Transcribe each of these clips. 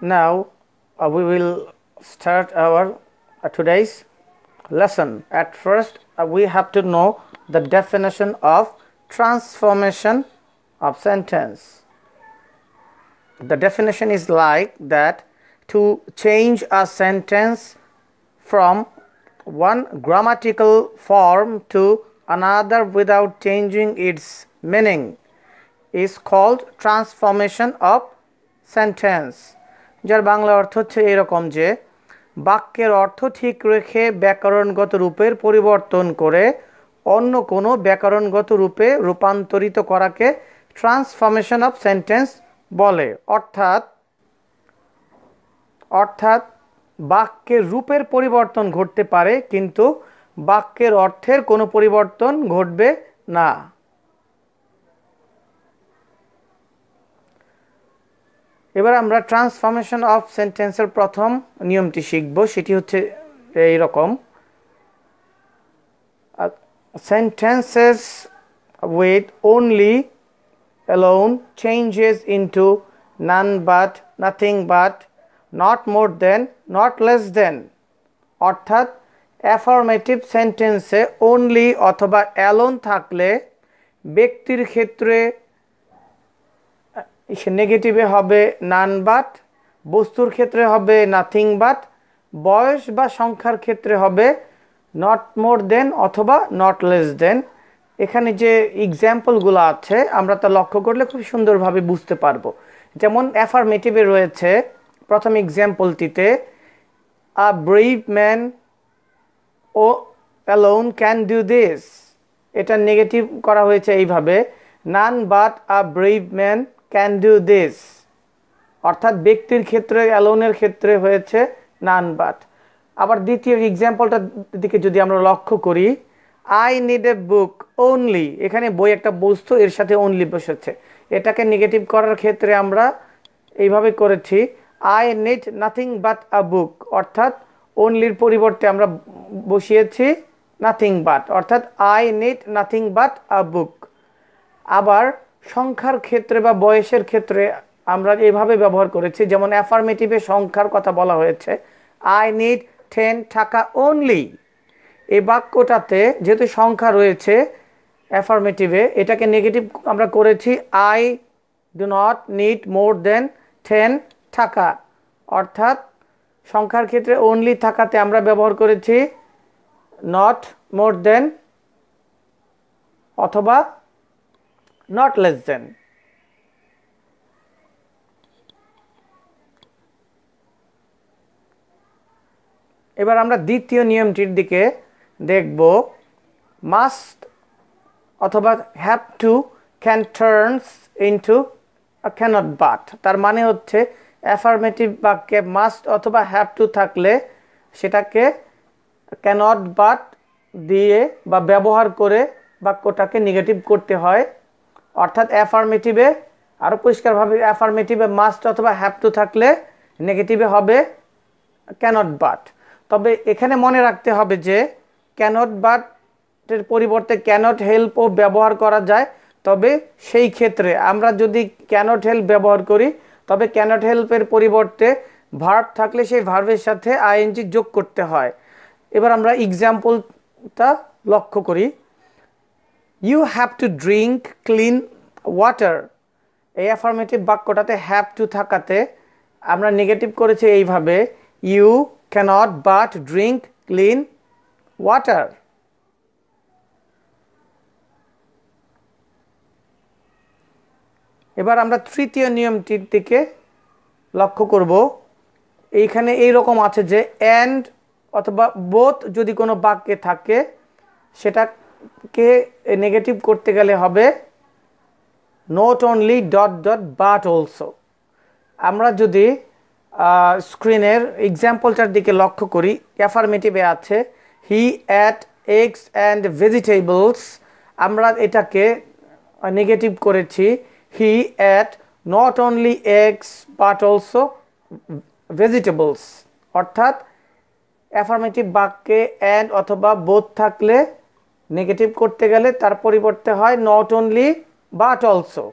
now uh, we will start our uh, today's lesson at first uh, we have to know the definition of transformation of sentence the definition is like that to change a sentence from one grammatical form to another without changing its meaning is called transformation of sentence যার বাংলা অর্থ হচ্ছে এরকম যে বাক্যের অর্থ ঠিক রেখে ব্যাকরণগত রূপের পরিবর্তন করে অন্য কোনো ব্যাকরণগত রূপে রূপান্তরিত করাকে ট্রান্সফরমেশন অফ সেন্টেন্স বলে অর্থাৎ অর্থাৎ বাক্যের রূপের পরিবর্তন ঘটতে পারে কিন্তু বাক্যের অর্থের কোনো পরিবর্তন ঘটবে না এবার আমরা ট্রান্সফরমেশন অফ সেন্টেন্সের প্রথম নিয়মটি শিখব সেটি হচ্ছে এই রকম sentences with only alone changes into none but nothing but not more than not less than অর্থাৎ অ্যাফর্মেটিভ সেন্টেন্সে ওনলি অথবা অ্যালোন থাকলে ব্যক্তির ক্ষেত্রে নেগেটিভে হবে নান বাট বস্তুর ক্ষেত্রে হবে নাথিং বাট বয়স বা সংখ্যার ক্ষেত্রে হবে নট মোর দেন অথবা নট লেস দেন এখানে যে এক্সাম্পলগুলো আছে আমরা তা লক্ষ্য করলে খুব সুন্দরভাবে বুঝতে পারবো যেমন অ্যাফার্মেটিভে রয়েছে প্রথম এক্সাম্পলটিতে আ ব্রেভ ম্যান ও অ্যালোন ক্যান ডু দিস এটা নেগেটিভ করা হয়েছে এইভাবে none but a brave man can do this অর্থাৎ ব্যক্তির ক্ষেত্রে অ্যালোনের ক্ষেত্রে হয়েছে নান বাট আবার দ্বিতীয় এক্সাম্পলটার দিকে যদি আমরা লক্ষ্য করি I need a book only এখানে বই একটা বস্তু এর সাথে অনলি বসেছে এটাকে নেগেটিভ করার ক্ষেত্রে আমরা এইভাবে করেছি I need nothing but a book অর্থাৎ অনলির পরিবর্তে আমরা বসিয়েছি নাথিং বাট অর্থাৎ I need nothing but a book আবার সংখ্যার ক্ষেত্রে বা বয়সের ক্ষেত্রে আমরা এভাবে ব্যবহার করেছি যেমন অ্যাফার্মেটিভে সংখ্যার কথা বলা হয়েছে I need ten taka only এই বাক্যটাতে যেহেতু সংখ্যা রয়েছে অ্যাফার্মেটিভে এটাকে নেগেটিভ আমরা করেছি I do not need more than ten taka অর্থাৎ সংখ্যার ক্ষেত্রে অনলি থাকাতে আমরা ব্যবহার করেছি নট মোর দেন অথবা not less than. এবার আমরা দ্বিতীয় নিয়মটির দিকে দেখব মাস্ট অথবা have to can turns into cannot but তার মানে হচ্ছে অ্যাফার্মেটিভ বাক্যে মাস্ট অথবা হ্যাপ টু থাকলে সেটাকে ক্যানট বাট দিয়ে বা ব্যবহার করে বাক্যটাকে নেগেটিভ করতে হয় অর্থাৎ অ্যাফার্মেটিভে আরও পরিষ্কারভাবে অ্যাফার্মেটিভে মাস্ট অথবা হ্যাভ টু থাকলে নেগেটিভে হবে ক্যানট বাট তবে এখানে মনে রাখতে হবে যে ক্যানট বাটের পরিবর্তে ক্যানট হেল্পও ব্যবহার করা যায় তবে সেই ক্ষেত্রে আমরা যদি ক্যানট হেল্প ব্যবহার করি তবে ক্যানট হেল্পের পরিবর্তে ভার্ব থাকলে সেই ভার্বের সাথে আইএনজি যোগ করতে হয় এবার আমরা এক্সাম্পলটা লক্ষ্য করি you have to drink clean water এই অ্যাফার্মেটিভ বাক্যটাতে হ্যাভ টু থাকাতে আমরা নেগেটিভ করেছি এইভাবে you cannot but drink clean water এবার আমরা তৃতীয় নিয়মটির দিকে লক্ষ্য করব এইখানে এই রকম আছে যে অ্যান্ড অথবা বোথ যদি কোনো বাক্যে থাকে সেটা কে নেগেটিভ করতে গেলে হবে not only dot dot but also আমরা যদি স্ক্রিনের এক্সাম্পলটার দিকে লক্ষ্য করি অ্যাফার্মেটিভে আছে he ate eggs and vegetables আমরা এটাকে নেগেটিভ করেছি he ate not only eggs but also vegetables অর্থাৎ অ্যাফার্মেটিভ বাক্যে অ্যান্ড অথবা বোধ থাকলে নেগেটিভ করতে গেলে তার পরিবর্তে হয় নট অনলি বাট অলসো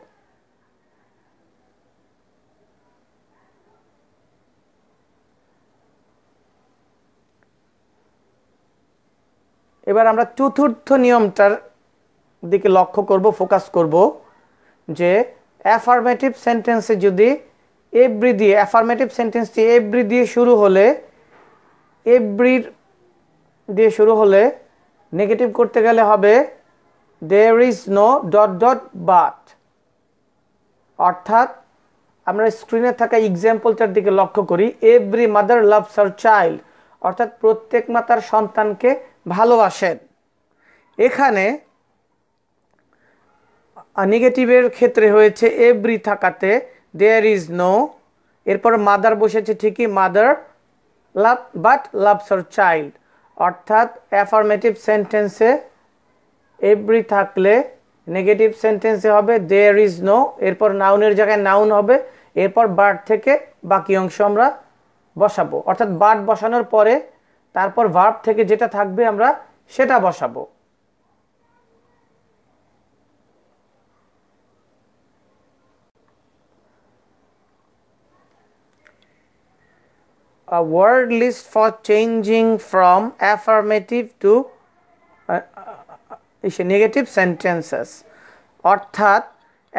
এবার আমরা চতুর্থ নিয়মটার দিকে লক্ষ্য করব ফোকাস করব যে অ্যাফার্মেটিভ সেন্টেন্সে যদি এভরি দিয়ে অ্যাফার্মেটিভ সেন্টেন্সটি এভরি দিয়ে শুরু হলে এভরির দিয়ে শুরু হলে নেগেটিভ করতে গেলে হবে there is no dot dot but অর্থাৎ আমরা স্ক্রিনে থাকা এক্সাম্পলটার দিকে লক্ষ্য করি every mother loves her child অর্থাৎ প্রত্যেক মাতার সন্তানকে ভালোবাসেন এখানে নেগেটিভের ক্ষেত্রে হয়েছে এভরি থাকাতে দেয়ার ইজ নো এরপর মাদার বসেছে ঠিকই mother love but loves her child অর্থাৎ অ্যাফার্মেটিভ সেন্টেন্সে এভরি থাকলে নেগেটিভ সেন্টেন্সে হবে দেয়ার ইজ নো এরপর নাউনের জায়গায় নাউন হবে এরপর বার্ড থেকে বাকি অংশ আমরা বসাবো অর্থাৎ বার্ড বসানোর পরে তারপর ভার্ব থেকে যেটা থাকবে আমরা সেটা বসাবো a word list for changing from affirmative to negative uh, sentences uh, অর্থাৎ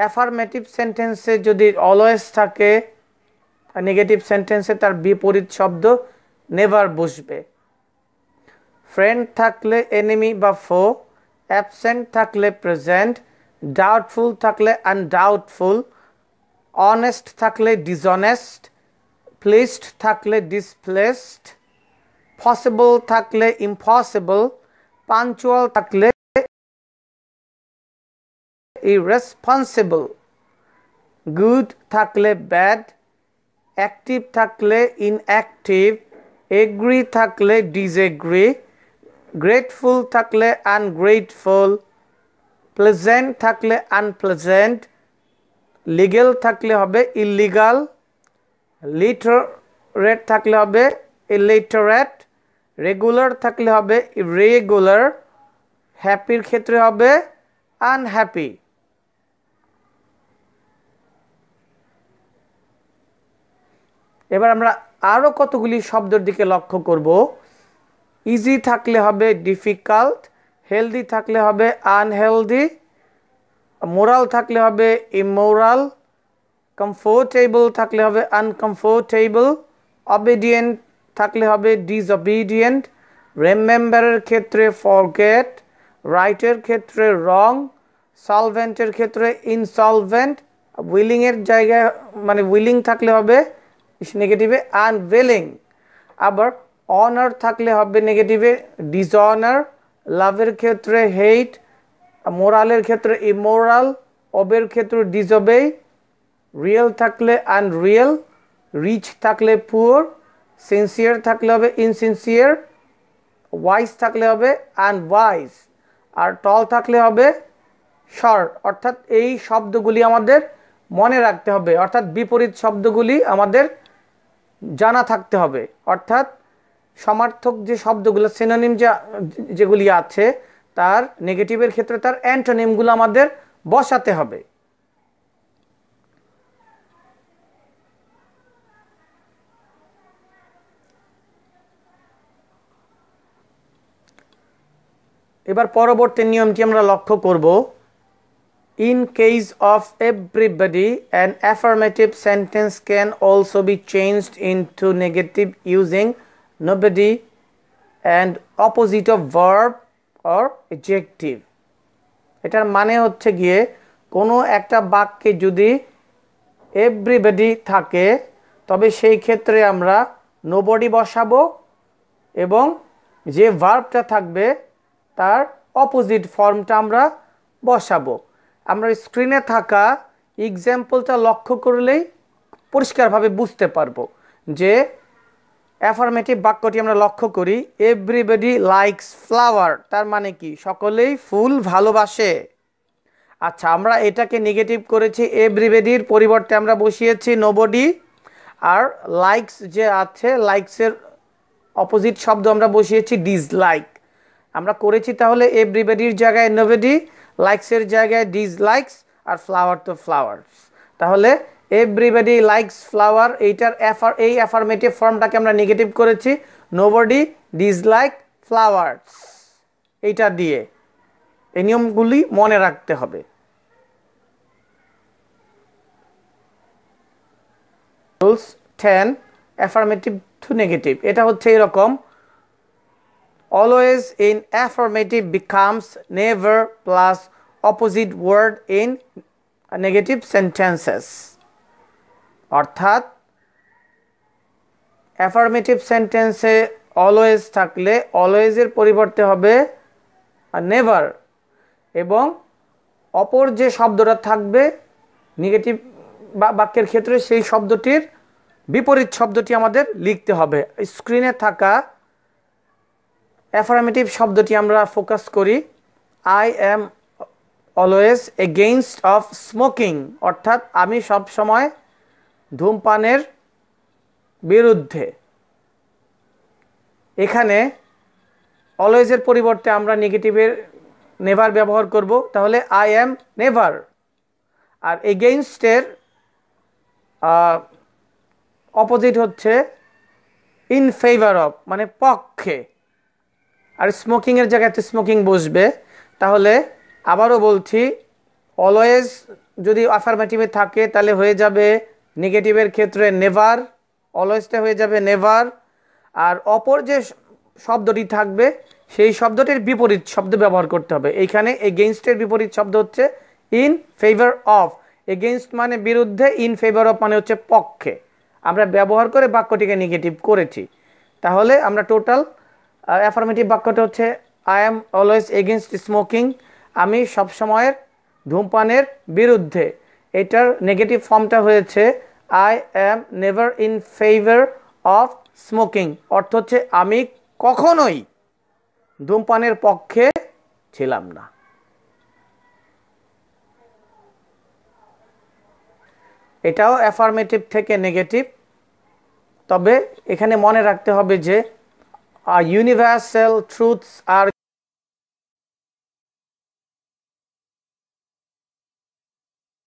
অ্যাফার্মেটিভ সেন্টেন্সে যদি অলওয়েজ থাকে নেগেটিভ সেন্টেন্সে তার বিপরীত শব্দ নেভার বসবে ফ্রেন্ড থাকলে এনিমি বা ফো অ্যাবসেন্ট থাকলে প্রেজেন্ট ডাউটফুল থাকলে আনডাউটফুল অনেস্ট থাকলে ডিসঅনেস্ট প্লেসড থাকলে ডিসপ্লেসড পসিবল থাকলে ইম্পসিবল পাঞ্চুয়াল থাকলে ইরেসপন্সিবল গুড থাকলে ব্যাড অ্যাক্টিভ থাকলে ইনঅ্যাক্টিভ এগ্রি থাকলে ডিজএগ্রি গ্রেটফুল থাকলে আনগ্রেটফুল প্লেজেন্ট থাকলে আনপ্লেজেন্ট লিগেল থাকলে হবে ইলিগাল লিটারেট থাকলে হবে ইলিটারেট রেগুলার থাকলে হবে রেগুলার হ্যাপির ক্ষেত্রে হবে আনহ্যাপি এবার আমরা আরও কতগুলি শব্দের দিকে লক্ষ্য করব ইজি থাকলে হবে ডিফিকাল্ট হেলদি থাকলে হবে আনহেলদি মোরাল থাকলে হবে ইমোরাল কমফোর্টেবল থাকলে হবে আনকমফোর্টেবল অবিডিয়েন্ট থাকলে হবে ডিসঅবিডিয়েন্ট রিমেম্বারের ক্ষেত্রে ফরগেট রাইটের ক্ষেত্রে রং সলভেন্টের ক্ষেত্রে ইনসলভেন্ট উইলিংয়ের জায়গায় মানে উইলিং থাকলে হবে নেগেটিভে আনউইলিং আবার অনার থাকলে হবে নেগেটিভে ডিসঅনার লাভের ক্ষেত্রে হেইট মোরালের ক্ষেত্রে ইমোরাল অবের ক্ষেত্রে ডিসঅবেই রিয়েল থাকলে আনরিয়েল রিচ থাকলে পুয়ার সিনসিয়ার থাকলে হবে ইনসিনসিয়ার ওয়াইজ থাকলে হবে ওয়াইজ আর টল থাকলে হবে শর্ট অর্থাৎ এই শব্দগুলি আমাদের মনে রাখতে হবে অর্থাৎ বিপরীত শব্দগুলি আমাদের জানা থাকতে হবে অর্থাৎ সমার্থক যে শব্দগুলো সেনানিম যা যেগুলি আছে তার নেগেটিভের ক্ষেত্রে তার অ্যান্টোনিমগুলো আমাদের বসাতে হবে এবার পরবর্তী নিয়মটি আমরা লক্ষ্য করব in case of everybody an affirmative sentence can also be changed into negative using nobody and opposite of verb or adjective এটার মানে হচ্ছে গিয়ে কোনো একটা বাক্যে যদি এভরিবডি থাকে তবে সেই ক্ষেত্রে আমরা নোবডি বসাবো এবং যে ভার্বটা থাকবে তার অপোজিট ফর্মটা আমরা বসাবো আমরা স্ক্রিনে থাকা এক্সাম্পলটা লক্ষ্য করলেই পরিষ্কারভাবে বুঝতে পারবো যে অ্যাফার্মেটিভ বাক্যটি আমরা লক্ষ্য করি এভরিবডি লাইকস ফ্লাওয়ার তার মানে কি সকলেই ফুল ভালোবাসে আচ্ছা আমরা এটাকে নেগেটিভ করেছি এভরিবডির পরিবর্তে আমরা বসিয়েছি নোবডি আর লাইকস যে আছে লাইকসের অপোজিট শব্দ আমরা বসিয়েছি ডিসলাইক আমরা করেছি তাহলে এভরিবাডির জায়গায় নোভেডি লাইকসের জায়গায় ডিসলাইকস আর ফ্লাওয়ার তো ফ্লাওয়ার্স তাহলে এভরিবাডি লাইকস ফ্লাওয়ার এইটার অ্যাফার এই অ্যাফারমেটিভ ফর্মটাকে আমরা নেগেটিভ করেছি নোবডি ডিজলাইক ফ্লাওয়ার্স এইটা দিয়ে এই নিয়মগুলি মনে রাখতে হবে টেন অ্যাফার্মেটিভ টু নেগেটিভ এটা হচ্ছে এরকম always in affirmative becomes never plus opposite word in negative sentences অর্থাৎ অ্যাফার্মেটিভ সেন্টেন্সে অলওয়েজ থাকলে অলওয়েজের পরিবর্তে হবে নেভার এবং অপর যে শব্দটা থাকবে নেগেটিভ বাক্যের ক্ষেত্রে সেই শব্দটির বিপরীত শব্দটি আমাদের লিখতে হবে স্ক্রিনে থাকা অ্যাফার্মেটিভ শব্দটি আমরা ফোকাস করি I am always against of smoking অর্থাৎ আমি সব সময় ধূমপানের বিরুদ্ধে এখানে অলওয়েজের পরিবর্তে আমরা নেগেটিভের নেভার ব্যবহার করব তাহলে আই অ্যাম নেভার আর এগেইনস্টের অপোজিট হচ্ছে ইন ফেভার অফ মানে পক্ষে আর স্মোকিংয়ের জায়গাতে স্মোকিং বসবে তাহলে আবারও বলছি অলওয়েজ যদি আফারমেটিভে থাকে তাহলে হয়ে যাবে নেগেটিভের ক্ষেত্রে নেভার অলওয়েজটা হয়ে যাবে নেভার আর অপর যে শব্দটি থাকবে সেই শব্দটির বিপরীত শব্দ ব্যবহার করতে হবে এইখানে এগেনস্টের বিপরীত শব্দ হচ্ছে ইন ফেভার অফ এগেনস্ট মানে বিরুদ্ধে ইন ফেভার অফ মানে হচ্ছে পক্ষে আমরা ব্যবহার করে বাক্যটিকে নেগেটিভ করেছি তাহলে আমরা টোটাল অ্যাফার্মেটিভ বাক্যটা হচ্ছে I am always against smoking আমি সবসময়ের ধূমপানের বিরুদ্ধে এটার নেগেটিভ ফর্মটা হয়েছে I am never in favour of smoking অর্থ হচ্ছে আমি কখনোই ধূমপানের পক্ষে ছিলাম না এটাও অ্যাফার্মেটিভ থেকে নেগেটিভ তবে এখানে মনে রাখতে হবে যে our universal truths are